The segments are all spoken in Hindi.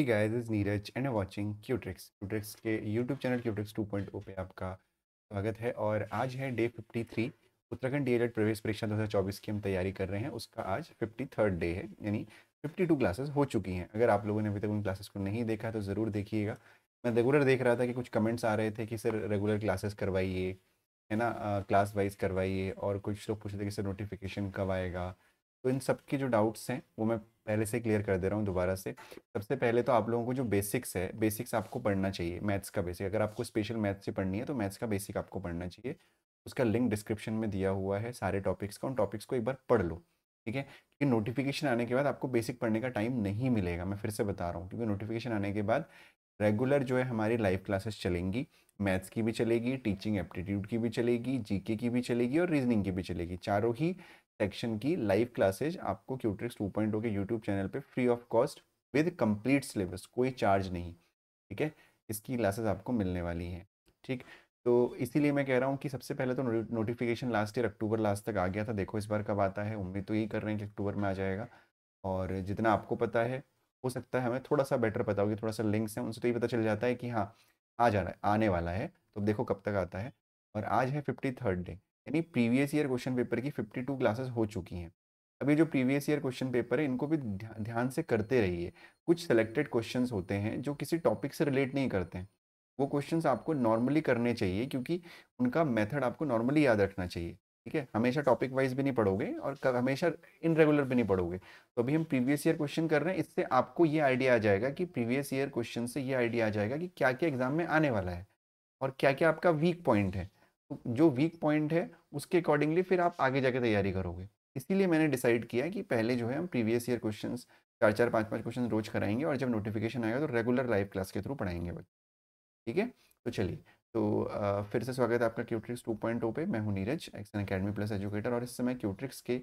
Hey guys, this is Neeraj and I'm के YouTube चैनल क्यूट्रिक्स 2.0 पे आपका स्वागत है और आज है डे 53 उत्तराखंड डीएलएड प्रवेश परीक्षा 2024 की हम तैयारी कर रहे हैं उसका आज 53rd डे है यानी 52 क्लासेस हो चुकी हैं अगर आप लोगों ने अभी तक उन क्लासेस को नहीं देखा तो ज़रूर देखिएगा मैं रेगुलर देख रहा था कि कुछ कमेंट्स आ रहे थे कि सर रेगुलर क्लासेस करवाइए है ना क्लास वाइज करवाइए और कुछ लोग पूछ रहे थे कि सर नोटिफिकेशन कब आएगा तो इन सब की जो डाउट्स हैं वो मैं पहले से क्लियर कर दे रहा हूँ दोबारा से सबसे पहले तो आप लोगों को जो बेसिक्स है बेसिक्स आपको पढ़ना चाहिए मैथ्स का बेसिक अगर आपको स्पेशल मैथ्स से पढ़नी है तो मैथ्स का बेसिक आपको पढ़ना चाहिए उसका लिंक डिस्क्रिप्शन में दिया हुआ है सारे टॉपिक्स का उन टॉपिक्स को एक बार पढ़ लो ठीक है क्योंकि नोटिफिकेशन आने के बाद आपको बेसिक पढ़ने का टाइम नहीं मिलेगा मैं फिर से बता रहा हूँ क्योंकि नोटिफिकेशन आने के बाद रेगुलर जो है हमारी लाइव क्लासेस चलेंगी मैथ्स की भी चलेगी टीचिंग एप्टीट्यूड की भी चलेगी जीके की भी चलेगी और रीजनिंग की भी चलेगी चारों ही सेक्शन की लाइव क्लासेज आपको क्यूट्रिक्स टू पॉइंट के यूट्यूब चैनल पे free of cost with complete syllabus कोई चार्ज नहीं ठीक है इसकी क्लासेज आपको मिलने वाली हैं ठीक तो इसीलिए मैं कह रहा हूँ कि सबसे पहले तो notification last year October last तक आ गया था देखो इस बार कब आता है उम्मीद तो यही कर रहे हैं कि अक्टूबर में आ जाएगा और जितना आपको पता है हो सकता है हमें थोड़ा सा बेटर पता होगी थोड़ा सा लिंक्स हैं उनसे तो ये पता चल जाता है कि हाँ आ जा रहा है आने वाला है तो देखो कब तक आता है और आज है फिफ्टी थर्ड डे यानी प्रीवियस ईयर क्वेश्चन पेपर की 52 क्लासेस हो चुकी हैं अभी जो प्रीवियस ईयर क्वेश्चन पेपर है इनको भी ध्यान से करते रहिए कुछ सेलेक्टेड क्वेश्चन होते हैं जो किसी टॉपिक से रिलेट नहीं करते हैं वो क्वेश्चन आपको नॉर्मली करने चाहिए क्योंकि उनका मेथड आपको नॉर्मली याद रखना चाहिए ठीक है हमेशा टॉपिक वाइज भी नहीं पढ़ोगे और हमेशा इनरेगुलर भी नहीं पढ़ोगे तो अभी हम प्रीवियस ईयर क्वेश्चन कर रहे हैं इससे आपको ये आइडिया आ जाएगा कि प्रीवियस ईयर क्वेश्चन से ये आइडिया आ जाएगा कि क्या क्या एग्जाम में आने वाला है और क्या क्या आपका वीक पॉइंट है जो वीक पॉइंट है उसके अकॉर्डिंगली फिर आप आगे जाके तैयारी करोगे इसीलिए मैंने डिसाइड किया कि पहले जो है हम प्रीवियस ईयर क्वेश्चन चार चार पाँच पाँच क्वेश्चन रोज कराएंगे और जब नोटिफिकेशन आएगा तो रेगुलर लाइव क्लास के थ्रू पढ़ाएंगे बच्चे ठीक है तो चलिए तो फिर से स्वागत है आपका क्यूट्रिक्स टू पॉइंट पे मैं हूँ Neeraj Axon academy plus educator और इस समय क्यूट्रिक्स के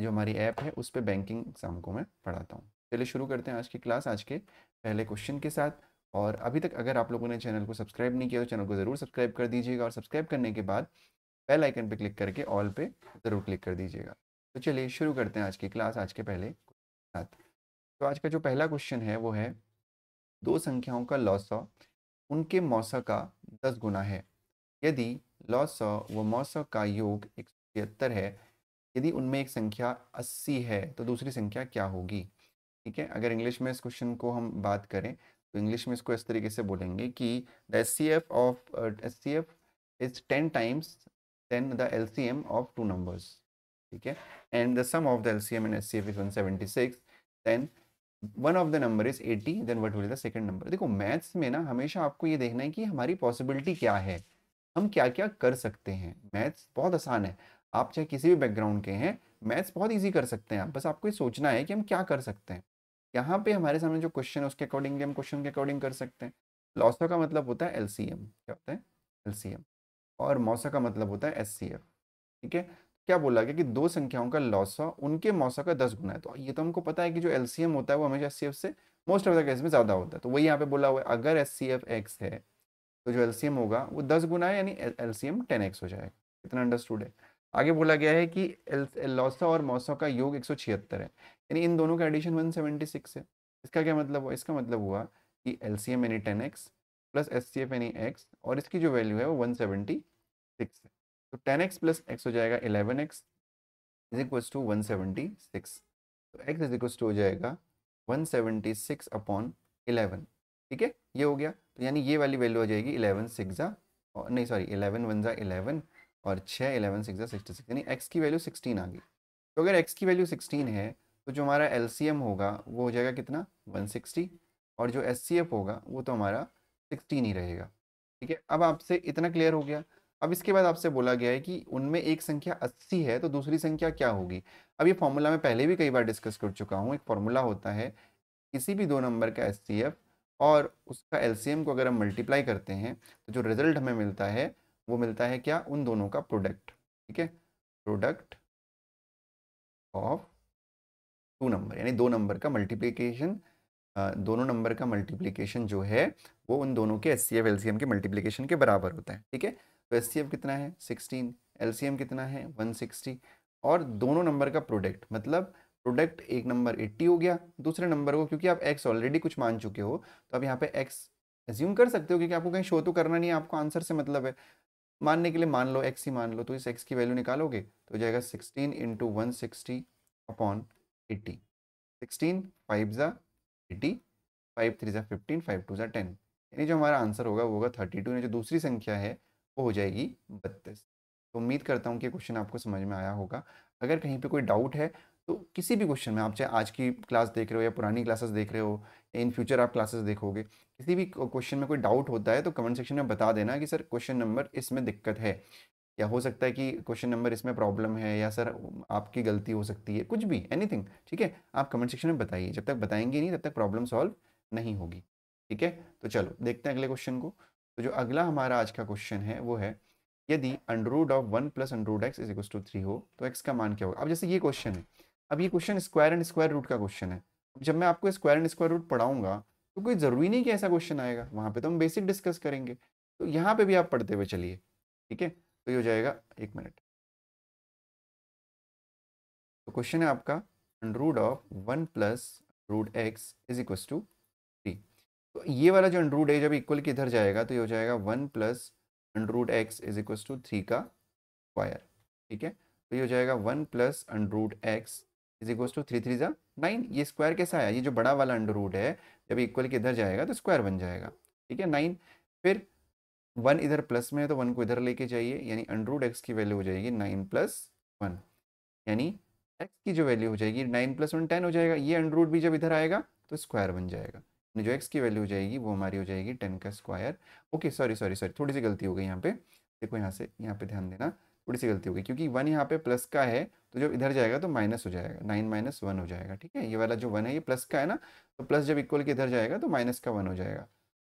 जो हमारी ऐप है उस पर बैंकिंग एग्जाम को मैं पढ़ाता हूँ चलिए शुरू करते हैं आज की क्लास आज के पहले क्वेश्चन के साथ और अभी तक अगर आप लोगों ने चैनल को सब्सक्राइब नहीं किया तो चैनल को ज़रूर सब्सक्राइब कर दीजिएगा और सब्सक्राइब करने के बाद बेल आइकन पे क्लिक करके ऑल पे ज़रूर क्लिक कर दीजिएगा तो चलिए शुरू करते हैं आज की क्लास आज के पहले साथ तो आज का जो पहला क्वेश्चन है वो है दो संख्याओं का सौ उनके मौसा का दस गुना है यदि लॉसौ व मौसा का योग एक तिहत्तर है यदि उनमें एक संख्या अस्सी है तो दूसरी संख्या क्या होगी ठीक है अगर इंग्लिश में इस क्वेश्चन को हम बात करें तो इंग्लिश में इसको इस तरीके से बोलेंगे कि the S C F of S C F is ten times ten the L C M of two numbers ठीक है and the sum of the L C M and S C F is one seventy six then one of the number is eighty then what will the second number देखो मैथ्स में ना हमेशा आपको ये देखना है कि हमारी पॉसिबिलिटी क्या है हम क्या क्या कर सकते हैं मैथ्स बहुत आसान है आप चाहे किसी भी बैकग्राउंड के हैं मैथ्स बहुत ईजी कर सकते हैं आप बस आपको ये सोचना है कि हम क्या कर सकते हैं यहाँ पे हमारे सामने जो क्वेश्चन है उसके अकॉर्डिंगली हम क्वेश्चन के अकॉर्डिंग कर सकते हैं लॉसा का मतलब होता है एल क्या होता है एल और मौसा का मतलब होता है एस ठीक है क्या बोला गया कि दो संख्याओं का लॉसा उनके मौसा का दस गुना है तो ये तो हमको पता है कि जो एल होता है वो हमेशा एस से मोस्ट ऑफ द केस में ज़्यादा होता है तो वही यहाँ पे बोला हुआ है अगर एस एक्स है तो जो एल होगा वो दस गुना है यानी एल सी हो जाएगा इतना अंडरस्टूड है आगे बोला गया है कि लौसा और मौसा का योग एक है यानी इन दोनों का एडिशन 176 है इसका क्या मतलब हुआ इसका मतलब हुआ कि एल सी एम यानी ten X plus S C F यानी एक्स और इसकी जो वैल्यू है वो वन सेवेंटी सिक्स है तो टेन एक्स प्लस एक्स हो जाएगा eleven X is equals to one seventy six तो एक्स इज इक्वल्स टू हो जाएगा one seventy six upon eleven ठीक है ये हो गया तो यानी ये वाली वैल्यू आ जाएगी इलेवन सिक्स जा नहीं सॉरी इलेवन वन जा इलेवन और छः इलेवन सिक्स सिक्सटी सिक्स यानी एक्स की वैल्यू सिक्सटीन आ गई तो अगर एक्स की वैल्यू सिक्सटीन है तो जो हमारा एल होगा वो हो जाएगा कितना वन सिक्सटी और जो एस होगा वो तो हमारा सिक्सटीन ही रहेगा ठीक है अब आपसे इतना क्लियर हो गया अब इसके बाद आपसे बोला गया है कि उनमें एक संख्या 80 है तो दूसरी संख्या क्या होगी अब ये फॉर्मूला मैं पहले भी कई बार डिस्कस कर चुका हूँ एक फॉर्मूला होता है किसी भी दो नंबर का एस और उसका एल को अगर हम मल्टीप्लाई करते हैं तो जो रिजल्ट हमें मिलता है वो मिलता है क्या उन दोनों का प्रोडक्ट ठीक है प्रोडक्ट ऑफ टू नंबर यानी दो नंबर का मल्टीप्लीकेशन दोनों नंबर का मल्टीप्लीकेशन जो है वो उन दोनों के S C F L C M के मल्टीप्लीकेशन के बराबर होता है ठीक है तो एस सी एफ कितना है सिक्सटीन एल सी एम कितना है वन सिक्सटी और दोनों नंबर का प्रोडक्ट मतलब प्रोडक्ट एक नंबर एट्टी हो गया दूसरे नंबर को क्योंकि आप एक्स ऑलरेडी कुछ मान चुके हो तो आप यहाँ पे एक्स एज्यूम कर सकते हो क्योंकि आपको कहीं शो तो करना नहीं है आपको आंसर से मतलब है मानने के लिए मान लो एक्स ही मान लो तो इस एक्स की वैल्यू निकालोगे तो जाएगा sixteen into one sixty upon eighty sixteen five ज़ा एटी फाइव थ्री ज़ा फिफ्टीन फाइव टू ज़ा टेन यानी जो हमारा आंसर होगा वो होगा थर्टी टू जो दूसरी संख्या है वो हो जाएगी बत्तीस तो उम्मीद करता हूँ कि क्वेश्चन आपको समझ में आया होगा अगर कहीं पे कोई डाउट है तो किसी भी क्वेश्चन में आप चाहे आज की क्लास देख रहे हो या पुरानी क्लासेस देख रहे हो इन फ्यूचर आप क्लासेस देखोगे किसी भी क्वेश्चन में कोई डाउट होता है तो कमेंट सेक्शन में बता देना कि सर क्वेश्चन नंबर इसमें दिक्कत है या हो सकता है कि क्वेश्चन नंबर इसमें प्रॉब्लम है या सर आपकी गलती हो सकती है कुछ भी एनीथिंग ठीक है आप कमेंट सेक्शन में बताइए जब तक बताएंगे नहीं तब तक प्रॉब्लम सॉल्व नहीं होगी ठीक है तो चलो देखते हैं अगले क्वेश्चन को तो जो अगला हमारा आज का क्वेश्चन है वो है यदि under root of one plus under root X is equal to three हो तो एक्स का मान क्या होगा अब जैसे ये क्वेश्चन है अब ये question square and square root का क्वेश्चन है जब मैं आपको स्क्वायर एंड स्क्वायर रूट पढ़ाऊंगा तो कोई ज़रूरी नहीं कि ऐसा क्वेश्चन आएगा वहाँ पे तो हम बेसिक डिस्कस करेंगे तो यहाँ पे भी आप पढ़ते हुए चलिए ठीक है तो ये हो जाएगा एक मिनट तो क्वेश्चन है आपका under root of one plus root X is equal to three तो ये वाला जो अंडरूट है जब इक्वल की इधर जाएगा तो ये हो जाएगा one plus under root X is equal to three का स्क्वायर ठीक है तो ये हो जाएगा one plus under root X is equal to three three ज़ा नाइन ये स्क्वायर कैसा आया ये जो बड़ा वाला अंडर रूट है जब इक्वल के इधर जाएगा तो स्क्वायर बन जाएगा ठीक है नाइन फिर वन इधर प्लस में है तो वन को इधर लेके जाइए यानी अंडर रूट एक्स की वैल्यू हो जाएगी नाइन प्लस वन यानी एक्स की जो वैल्यू हो जाएगी नाइन प्लस वन टेन हो जाएगा ये अंडर रूट भी जब इधर आएगा तो स्क्वायर बन जाएगा जो एक्स की वैल्यू हो जाएगी वो हमारी हो जाएगी टेन का square okay sorry sorry sorry थोड़ी सी गलती हो गई यहाँ पे देखो यहाँ से यहाँ पे ध्यान देना थोड़ी सी गलती होगी क्योंकि वन यहाँ पे प्लस का है तो जब इधर जाएगा तो माइनस हो जाएगा नाइन माइनस वन हो जाएगा ठीक है ये वाला जो वन है ये प्लस का है ना तो प्लस जब इक्वल के इधर जाएगा तो माइनस का वन हो जाएगा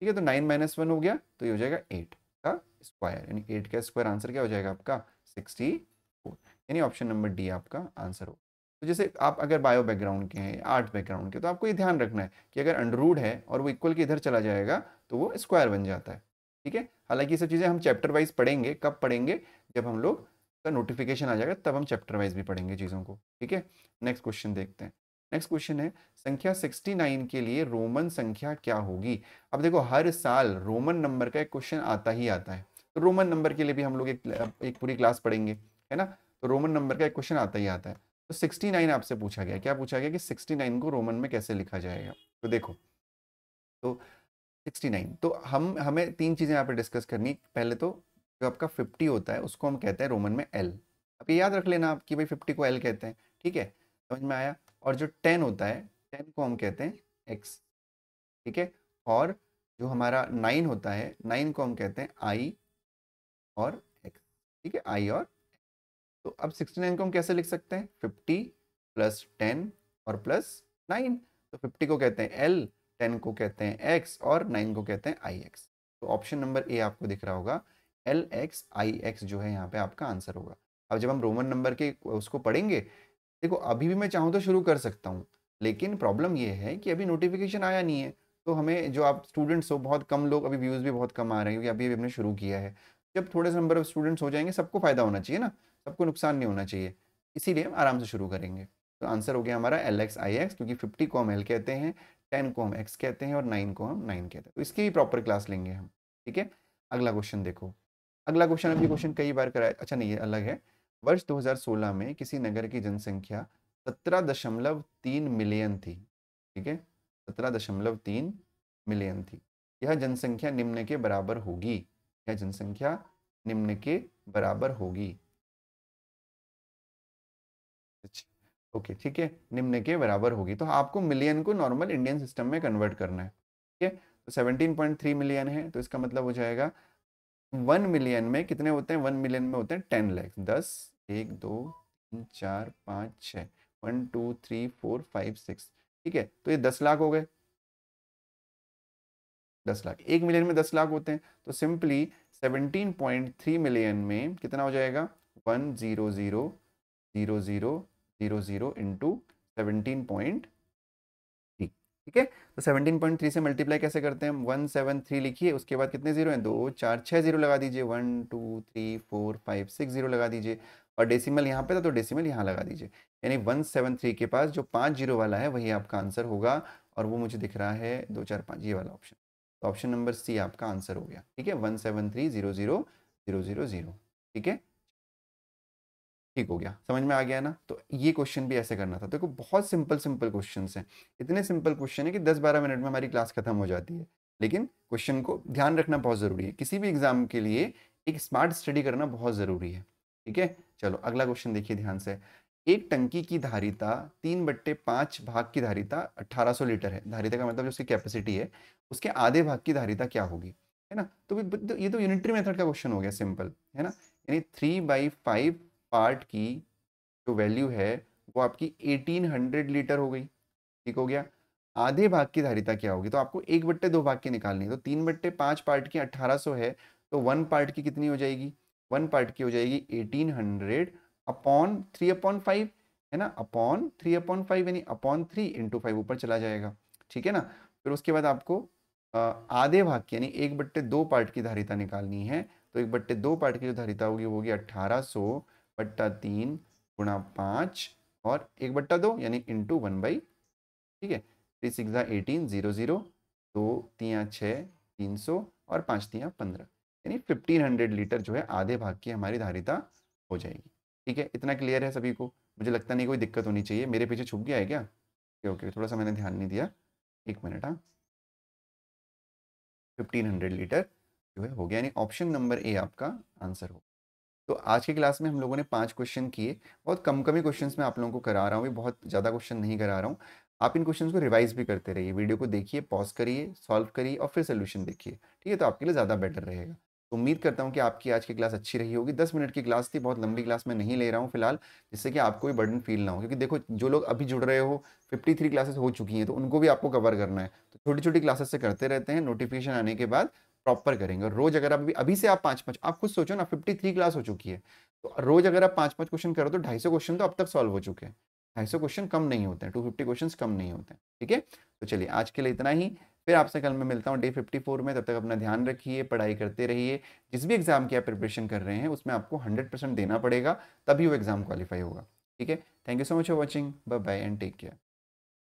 ठीक है तो नाइन माइनस वन हो गया तो ये हो जाएगा एट का स्क्वायर यानी एट का स्क्वायर आंसर क्या हो जाएगा आपका सिक्सटी फोर यानी ऑप्शन नंबर डी आपका आंसर हो तो जैसे आप अगर बायो बैकग्राउंड के हैं आर्ट बैकग्राउंड के तो आपको ये ध्यान रखना है कि अगर अंडरूड है और वो इक्वल के इधर चला जाएगा तो वो स्क्वायर बन जाता है ठीक है हालांकि ये सब चीज़ें हम चैप्टर वाइज पढ़ेंगे कब पढ़ेंगे जब हम लोग का नोटिफिकेशन आ जाएगा तब हम चैप्टर वाइज भी पढ़ेंगे चीज़ों को ठीक है नेक्स्ट क्वेश्चन देखते हैं नेक्स्ट क्वेश्चन है संख्या 69 के लिए रोमन संख्या क्या होगी अब देखो हर साल रोमन नंबर का एक क्वेश्चन आता ही आता है तो रोमन नंबर के लिए भी हम लोग एक एक पूरी क्लास पढ़ेंगे है ना तो रोमन नंबर का एक क्वेश्चन आता ही आता है तो 69 आपसे पूछा गया क्या पूछा गया कि 69 को रोमन में कैसे लिखा जाएगा तो देखो तो 69 तो हम हमें तीन चीज़ें यहाँ पे डिस्कस करनी पहले तो जो आपका 50 होता है उसको हम कहते हैं रोमन में एल अब ये याद रख लेना आप कि भाई 50 को एल कहते हैं ठीक है समझ में आया और जो 10 होता है 10 को हम कहते हैं एक्स ठीक है और जो हमारा 9 होता है 9 को हम कहते हैं आई और एक्स ठीक है आई और तो अब 69 को हम कैसे लिख सकते हैं 50 प्लस टेन और प्लस नाइन तो फिफ्टी को कहते हैं एल टेन को कहते हैं एक्स और नाइन को कहते हैं आई एक्स तो ऑप्शन नंबर ए आपको दिख रहा होगा एल एक्स आई एक्स जो है यहाँ पे आपका आंसर होगा अब जब हम रोमन नंबर के उसको पढ़ेंगे देखो अभी भी मैं चाहूँ तो शुरू कर सकता हूँ लेकिन प्रॉब्लम ये है कि अभी नोटिफिकेशन आया नहीं है तो हमें जो आप स्टूडेंट्स हो बहुत कम लोग अभी व्यूज़ भी बहुत कम आ रहे हैं क्योंकि अभी हमने शुरू किया है जब थोड़े से नंबर ऑफ स्टूडेंट्स हो जाएंगे सबको फ़ायदा होना चाहिए ना सबको नुकसान नहीं होना चाहिए इसीलिए हम आराम से शुरू करेंगे तो आंसर हो गया हमारा एल एक्स आई एक्स क्योंकि फिफ्टी को हम एल कहते हैं टेन को हम एक्स कहते हैं और नाइन को हम नाइन कहते हैं तो इसकी भी प्रॉपर क्लास लेंगे हम ठीक है अगला क्वेश्चन देखो अगला क्वेश्चन अभी क्वेश्चन कई बार कराया अच्छा नहीं ये अलग है वर्ष 2016 में किसी नगर की जनसंख्या 17.3 मिलियन थी ठीक है 17.3 मिलियन थी यह जनसंख्या निम्न के बराबर होगी यह जनसंख्या निम्न के बराबर होगी ओके ठीक है निम्न के बराबर होगी तो आपको मिलियन को नॉर्मल इंडियन सिस्टम में कन्वर्ट करना है ठीक है तो सेवनटीन पॉइंट थ्री मिलियन है तो इसका मतलब हो जाएगा वन मिलियन में कितने होते हैं वन मिलियन में होते हैं टेन लैख दस एक दो तीन चार पाँच छः one two three four five six ठीक है तो ये दस लाख हो गए दस लाख एक मिलियन में दस लाख होते हैं तो simply seventeen point three million में कितना हो जाएगा one zero zero zero zero zero zero into seventeen point three ठीक है तो सेवनटीन पॉइंट थ्री से मल्टीप्लाई कैसे करते हैं हम वन सेवन थ्री लिखिए उसके बाद कितने जीरो हैं दो चार छः जीरो लगा दीजिए one two three four five six zero लगा दीजिए और डेसिमल यहाँ पे था तो डेसिमल यहाँ लगा दीजिए यानी वन सेवन थ्री के पास जो पाँच जीरो वाला है वही आपका आंसर होगा और वो मुझे दिख रहा है दो चार पाँच ये वाला ऑप्शन तो ऑप्शन नंबर सी आपका आंसर हो गया ठीक है one seven three zero zero zero zero zero ठीक है ठीक हो गया समझ में आ गया ना तो ये क्वेश्चन भी ऐसे करना था देखो तो बहुत सिंपल सिंपल क्वेश्चन हैं इतने सिंपल क्वेश्चन है कि दस बारह मिनट में हमारी क्लास खत्म हो जाती है लेकिन क्वेश्चन को ध्यान रखना बहुत ज़रूरी है किसी भी एग्जाम के लिए एक स्मार्ट स्टडी करना बहुत ज़रूरी है ठीक है चलो अगला क्वेश्चन देखिए ध्यान से एक टंकी की धारिता तीन बट्टे पाँच भाग की धारिता 1800 लीटर है धारिता का मतलब जो उसकी कैपेसिटी है उसके आधे भाग की धारिता क्या होगी है ना तो ये तो यूनिटरी मेथड का क्वेश्चन हो गया सिंपल है ना यानी थ्री बाई फाइव पार्ट की जो वैल्यू है वो आपकी 1800 लीटर हो गई ठीक हो गया आधे भाग की धारिता क्या होगी तो आपको एक बट्टे दो भाग की निकालनी है तो तीन बट्टे पाँच पार्ट की 1800 है तो वन पार्ट की कितनी हो जाएगी वन पार्ट की हो जाएगी 1800 hundred upon three upon five है ना अपॉन थ्री अपॉन फाइव यानी अपॉन थ्री इंटू फाइव ऊपर चला जाएगा ठीक है ना फिर उसके बाद आपको आधे भाग की यानी एक बट्टे दो पार्ट की धारिता निकालनी है तो एक बट्टे दो पार्ट की जो धारिता होगी वो होगी अट्ठारह बट्टा तीन गुणा पाँच और एक बट्टा दो यानी इंटू वन बाई ठीक है three six eighteen zero zero दो तियाँ छः तीन सौ और पाँच तियाँ पंद्रह यानी फिफ्टीन हंड्रेड लीटर जो है आधे भाग की हमारी धारिता हो जाएगी ठीक है इतना क्लियर है सभी को मुझे लगता नहीं कोई दिक्कत होनी चाहिए मेरे पीछे छुप गया है क्या ओके ओके थोड़ा सा मैंने ध्यान नहीं दिया एक मिनट हाँ फिफ्टीन हंड्रेड लीटर जो है हो गया यानी ऑप्शन नंबर ए आपका आंसर हो तो आज की क्लास में हम लोगों ने पांच क्वेश्चन किए बहुत कम कम ही क्वेश्चन मैं आप लोगों को करा रहा हूँ बहुत ज़्यादा क्वेश्चन नहीं करा रहा हूँ आप इन क्वेश्चन को रिवाइज भी करते रहिए वीडियो को देखिए पॉज करिए सॉल्व करिए और फिर सोल्यूशन देखिए ठीक है तो आपके लिए ज़्यादा बेटर रहेगा तो उम्मीद करता हूँ कि आपकी आज की क्लास अच्छी रही होगी दस मिनट की क्लास थी बहुत लंबी क्लास मैं नहीं ले रहा हूँ फिलहाल जिससे कि आपको भी बर्डन फील ना हो क्योंकि देखो जो लोग अभी जुड़ रहे हो फिफ्टी थ्री क्लासेस हो चुकी हैं तो उनको भी आपको कवर करना है तो छोटी छोटी क्लासेस से करते रहते हैं नोटिफिकेशन आने के बाद प्रॉपर करेंगे और रोज अगर आप अभी अभी से आप पाँच पाँच आप खुद सोचो ना फिफ्टी थ्री क्लास हो चुकी है तो रोज अगर आप पाँच पाँच क्वेश्चन करो तो ढाई सौ क्वेश्चन तो अब तक सॉल्व हो चुके हैं ढाई सौ क्वेश्चन कम नहीं होते हैं टू फिफ्टी क्वेश्चन कम नहीं होते हैं ठीक है तो चलिए आज के लिए इतना ही फिर आपसे कल मैं मिलता हूँ डे फिफ्टी फोर में तब तक अपना ध्यान रखिए पढ़ाई करते रहिए जिस भी एग्जाम की आप प्रिपरेशन कर रहे हैं उसमें आपको हंड्रेड परसेंट देना पड़ेगा तभी वो एग्जाम क्वालिफाई होगा ठीक है thank you so much for watching bye bye and take care